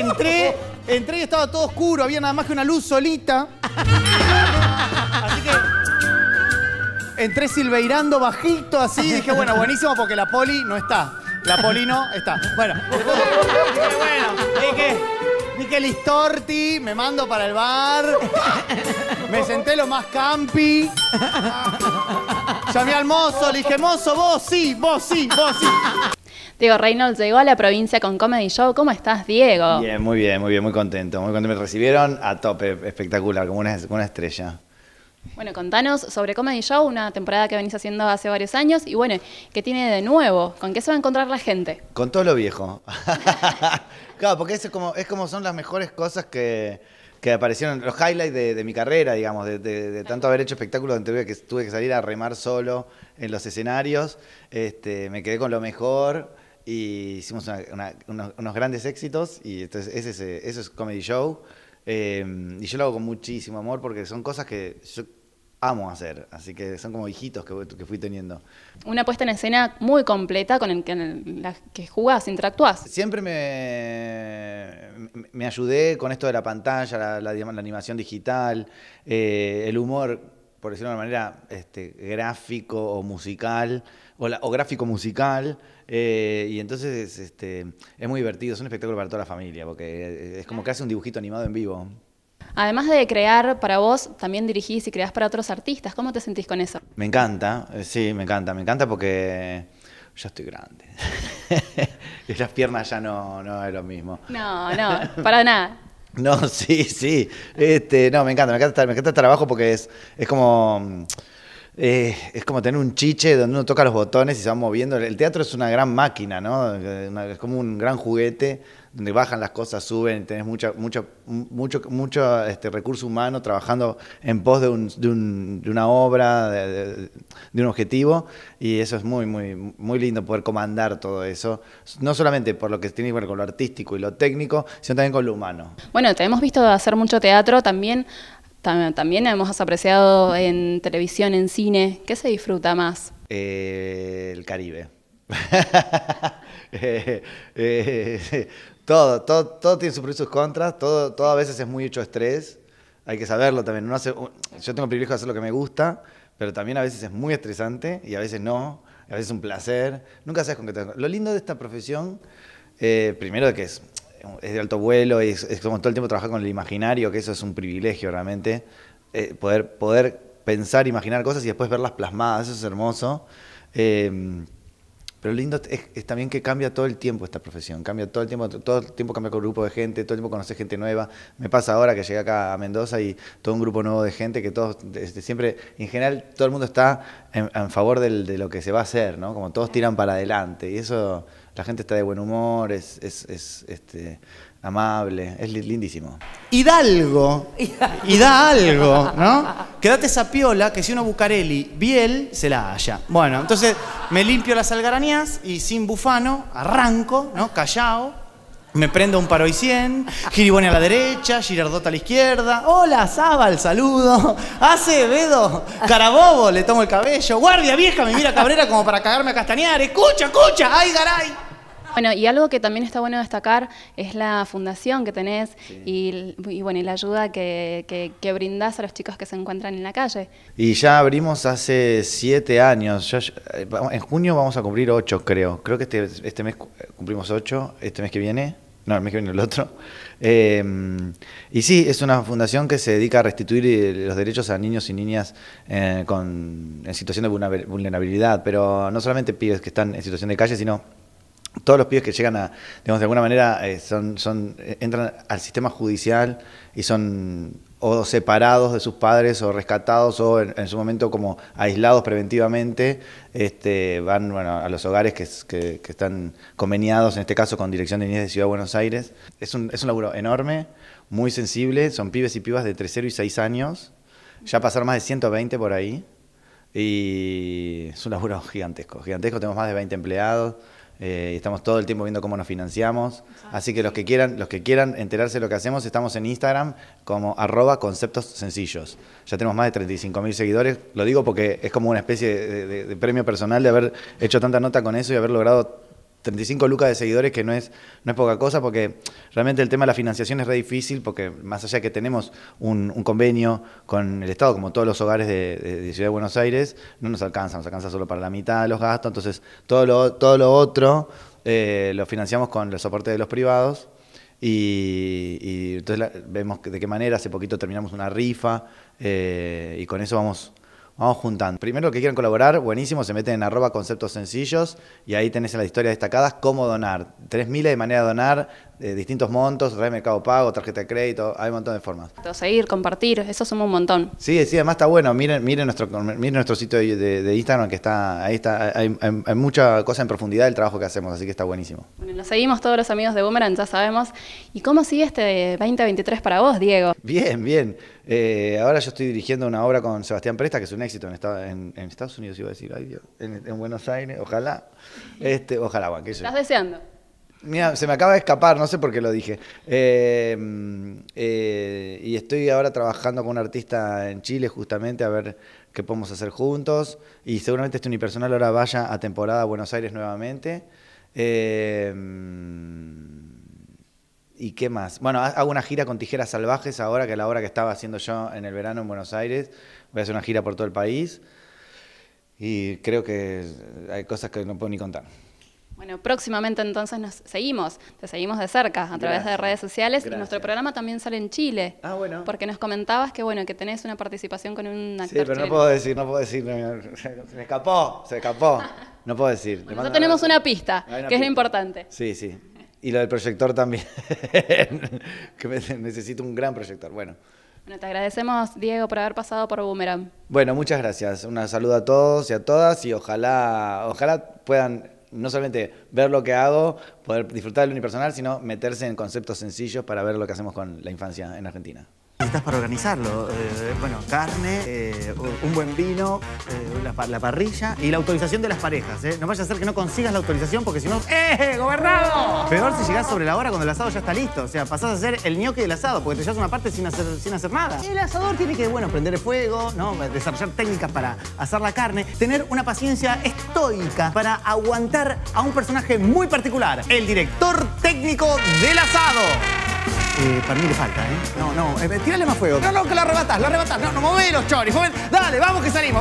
entré, entré y estaba todo oscuro, había nada más que una luz solita. Así que entré silveirando bajito así, dije, bueno, buenísimo porque la poli no está. La poli no está. Bueno, dije, bueno, dije... Dije Listorti, me mando para el bar. Me senté lo más campi. Llamé al mozo, le dije, mozo, vos sí, vos sí, vos sí. Diego Reynolds llegó a la provincia con Comedy Show. ¿Cómo estás, Diego? Bien, muy bien, muy bien, muy contento. Muy contento. Me recibieron a tope, espectacular, como una, estrella. Bueno, contanos sobre Comedy Show, una temporada que venís haciendo hace varios años y bueno, ¿qué tiene de nuevo? ¿Con qué se va a encontrar la gente? Con todo lo viejo. claro, porque eso como, es como son las mejores cosas que, que aparecieron los highlights de, mi carrera, digamos, de, tanto haber hecho espectáculos donde tuve que, tuve que salir a remar solo en los escenarios. Este, me quedé con lo mejor y hicimos unos, grandes éxitos y entonces ese, es Comedy Show. Eh, y yo lo hago con muchísimo amor porque son cosas que yo amo hacer. Así que son como hijitos que, que fui teniendo. Una puesta en escena muy completa con el que, la que jugás, interactuás. Siempre me, me ayudé con esto de la pantalla, la, la, animación digital, eh, el humor, por decirlo de una manera, este, gráfico o musical, o, gráfico musical. Eh, y entonces este, es muy divertido, es un espectáculo para toda la familia, porque es como que hace un dibujito animado en vivo. Además de crear para vos, también dirigís y creás para otros artistas. ¿Cómo te sentís con eso? Me encanta, eh, sí, me encanta. Me encanta porque ya estoy grande. y las piernas ya no, es lo mismo. No, no, para nada. no, sí, sí. Este, no, me encanta, me encanta, me encanta el trabajo porque es, es como eh, es como tener un chiche donde uno toca los botones y se va moviendo. El teatro es una gran máquina, ¿no? Eh, es como un gran juguete donde bajan las cosas, suben, tenés mucha, mucha, mucho, mucho este, recurso humano trabajando en pos de, un, de, una obra, de, un objetivo, y eso es muy, muy, muy lindo poder comandar todo eso, no solamente por lo que tiene que ver con lo artístico y lo técnico, sino también con lo humano. Bueno, te hemos visto hacer mucho teatro, también también hemos apreciado en televisión, en cine. ¿Qué se disfruta más? Eh, el Caribe. Eh, eh, todo, todo, tiene sus pros y sus contras. Todo, a veces es muy hecho estrés. Hay que saberlo también. yo tengo el privilegio de hacer lo que me gusta, pero también a veces es muy estresante y a veces no. A veces es un placer. Nunca sabes con qué te... Lo lindo de esta profesión, primero que es es de alto vuelo y es, como todo el tiempo trabajar con el imaginario, que eso es un privilegio realmente. Eh, poder, poder pensar, imaginar cosas y después verlas plasmadas, eso es hermoso. Eh, pero lo lindo es, también que cambia todo el tiempo esta profesión, cambia todo el tiempo, todo el tiempo cambia con grupo de gente, todo el tiempo conoces gente nueva. Me pasa ahora que llegué acá a Mendoza y todo un grupo nuevo de gente que todos, este, siempre, en general, todo el mundo está en, favor de lo que se va a hacer, ¿no? Como todos tiran para adelante y eso, la gente está de buen humor, es, este, amable, es lindísimo. Hidalgo, Hidalgo, ¿no? Quédate esa piola que si uno Bucarelli, Biel, se la haya. Bueno, entonces me limpio las algaranías y sin bufano arranco, ¿no? Callao. Me prendo un paro y 100, Giribone a la derecha, girardota a la izquierda. Hola, el saludo. Acevedo, Carabobo, le tomo el cabello. Guardia vieja, me mira Cabrera como para cagarme a castañar. Escucha, escucha, ay, garay. Bueno, y algo que también está bueno destacar es la fundación que tenés y, bueno, la ayuda que, brindás a los chicos que se encuentran en la calle. Y ya abrimos hace siete años, en junio vamos a cumplir ocho creo, creo que este, este mes cumplimos ocho, este mes que viene, no, el mes que viene el otro. Eh, y sí, es una fundación que se dedica a restituir eh, los derechos a niños y niñas eh, con, en situación de vulnerabilidad, pero no solamente pibes que están en situación de calle, sino todos los pibes que llegan a, digamos, de alguna manera, eh, son, eh, entran al sistema judicial y son o separados de sus padres o rescatados o en, su momento como aislados preventivamente, este, van a los hogares que, están conveniados, en este caso con Dirección de Niñez de Ciudad de Buenos Aires. Es un, es un laburo enorme, muy sensible, son pibes y pibas de 3, 0 y 6 años, ya pasaron más de 120 por ahí, y es un laburo gigantesco, gigantesco, tenemos más de 20 empleados, eh, estamos todo el tiempo viendo cómo nos financiamos. Así que los que quieran, los que quieran enterarse de lo que hacemos, estamos en Instagram como arroba conceptos sencillos. Ya tenemos más de 35 mil seguidores. Lo digo porque es como una especie de, premio personal de haber hecho tanta nota con eso y haber logrado 35 lucas de seguidores, que no es, no es poca cosa, porque realmente el tema de la financiación es re difícil, porque más allá que tenemos un, convenio con el Estado, como todos los hogares de, Ciudad de Buenos Aires, no nos alcanza, nos alcanza solo para la mitad de los gastos, entonces todo lo, todo lo otro eh, lo financiamos con el soporte de los privados. Y, entonces vemos de qué manera, hace poquito terminamos una rifa eh, y con eso vamos vamos juntando. Primero, que quieran colaborar, buenísimo, se meten en arroba conceptos sencillos y ahí tenés en las historias destacadas cómo donar. Tres miles de manera de donar, eh, distintos montos, remercado mercado pago, tarjeta de crédito, hay un montón de formas. Seguir, compartir, eso suma un montón. Sí, sí, además está bueno, miren, miren, nuestro, miren nuestro sitio de, Instagram que está, ahí está, hay, mucha cosa en profundidad del trabajo que hacemos, así que está buenísimo. Nos seguimos todos los amigos de Boomerang, ya sabemos. ¿Y cómo sigue este 2023 para vos, Diego? Bien, bien. Eh, ahora yo estoy dirigiendo una obra con Sebastián Presta, que es un éxito en, en, Estados Unidos, iba a decir, en, Buenos Aires, ojalá. Este, ojalá, que Estás deseando. Mira, se me acaba de escapar, no sé por qué lo dije. Eh, eh, y estoy ahora trabajando con un artista en Chile justamente a ver qué podemos hacer juntos. Y seguramente este unipersonal ahora vaya a temporada a Buenos Aires nuevamente. Eh, ¿Y qué más? Bueno, hago una gira con tijeras salvajes ahora, que la hora que estaba haciendo yo en el verano en Buenos Aires. Voy a hacer una gira por todo el país. Y creo que hay cosas que no puedo ni contar. Bueno, próximamente entonces nos seguimos, te seguimos de cerca a través de redes sociales y nuestro programa también sale en Chile. Ah, bueno. Porque nos comentabas que bueno, que tenés una participación con un actor. Sí, pero no puedo decir, no puedo decir, se escapó, se escapó. No puedo decir. nosotros tenemos una pista, que es lo importante. Sí, sí. Y lo del proyector también. que necesito un gran proyector. Bueno. Bueno, te agradecemos, Diego, por haber pasado por Boomerang. Bueno, muchas gracias. Un saludo a todos y a todas y ojalá, ojalá puedan no solamente ver lo que hago, poder disfrutar del unipersonal, sino meterse en conceptos sencillos para ver lo que hacemos con la infancia en Argentina necesitas para organizarlo. Eh, bueno, carne, eh, un buen vino, eh, la, parrilla y la autorización de las parejas. No vaya a ser que no consigas la autorización porque si no... ¡Eh, gobernado! Peor si llegás sobre la hora cuando el asado ya está listo. O sea, pasás a ser el ñoque del asado porque te llevas una parte sin hacer, sin hacer nada. El asador tiene que, bueno, prender el fuego, desarrollar técnicas para hacer la carne, tener una paciencia estoica para aguantar a un personaje muy particular, el director técnico del asado. Eh, para mí le falta, ¿eh? No, no, eh, tírale más fuego. No, no, que lo arrebatás, lo arrebatás. No, no, move los choris, Dale, vamos que salimos,